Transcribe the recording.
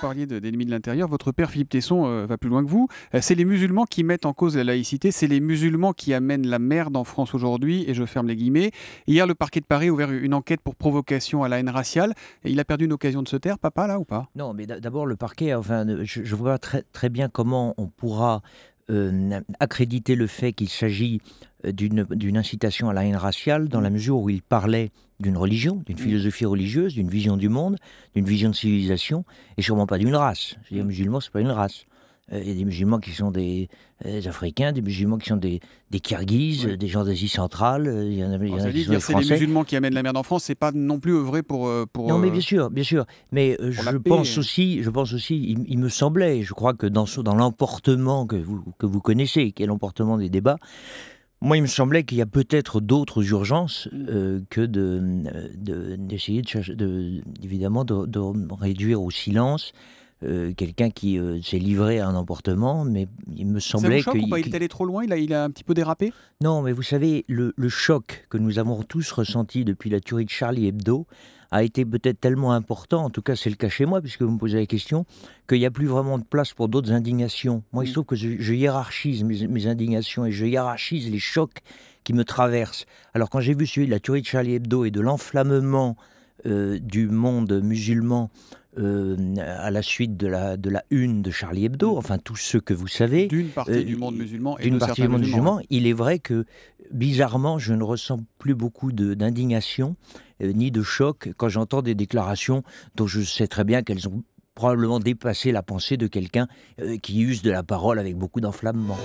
parliez d'ennemis de, l'intérieur, votre père Philippe Tesson euh, va plus loin que vous. Euh, c'est les musulmans qui mettent en cause la laïcité, c'est les musulmans qui amènent la merde en France aujourd'hui, et je ferme les guillemets. Hier, le parquet de Paris a ouvert une enquête pour provocation à la haine raciale, et il a perdu une occasion de se taire, papa, là ou pas Non, mais d'abord, le parquet, enfin, je, vois très, très bien comment on pourra euh, accréditer le fait qu'il s'agit d'une incitation à la haine raciale, dans la mesure où il parlait d'une religion, d'une mm. philosophie religieuse, d'une vision du monde, d'une vision de civilisation, et sûrement pas d'une race. Je mm. musulmans, dire, musulman, c'est pas une race. Euh, il y a des musulmans qui sont des, euh, Africains, des musulmans qui sont des, des des gens d'Asie centrale. Euh, il y en a, des musulmans qui amènent la merde en France, c'est pas non plus vrai pour, pour. Non, mais bien sûr, bien sûr. Mais je pense aussi, je pense aussi, il, me semblait, je crois que dans, dans l'emportement que vous, que vous connaissez, qui est l'emportement des débats, moi, il me semblait qu'il y a peut-être d'autres urgences euh, que euh, d'essayer évidemment de, réduire au silence euh, quelqu'un qui euh, s'est livré à un emportement, mais il me semblait que... Il... est allé trop loin, il a, il a un petit peu dérapé Non, mais vous savez, le, choc que nous avons tous ressenti depuis la tuerie de Charlie Hebdo a été peut-être tellement important, en tout cas c'est le cas chez moi, puisque vous me posez la question, qu'il n'y a plus vraiment de place pour d'autres indignations. Moi, il se mm. trouve que je, hiérarchise mes, indignations et je hiérarchise les chocs qui me traversent. Alors quand j'ai vu celui de la tuerie de Charlie Hebdo et de l'enflammement euh, du monde musulman euh, à la suite de la, de la une de Charlie Hebdo, enfin tous ceux que vous savez. D'une partie euh, du monde musulman et d'une partie du monde musulman. Il est vrai que, bizarrement, je ne ressens plus beaucoup d'indignation euh, ni de choc quand j'entends des déclarations dont je sais très bien qu'elles ont probablement dépassé la pensée de quelqu'un qui use de la parole avec beaucoup d'enflammement.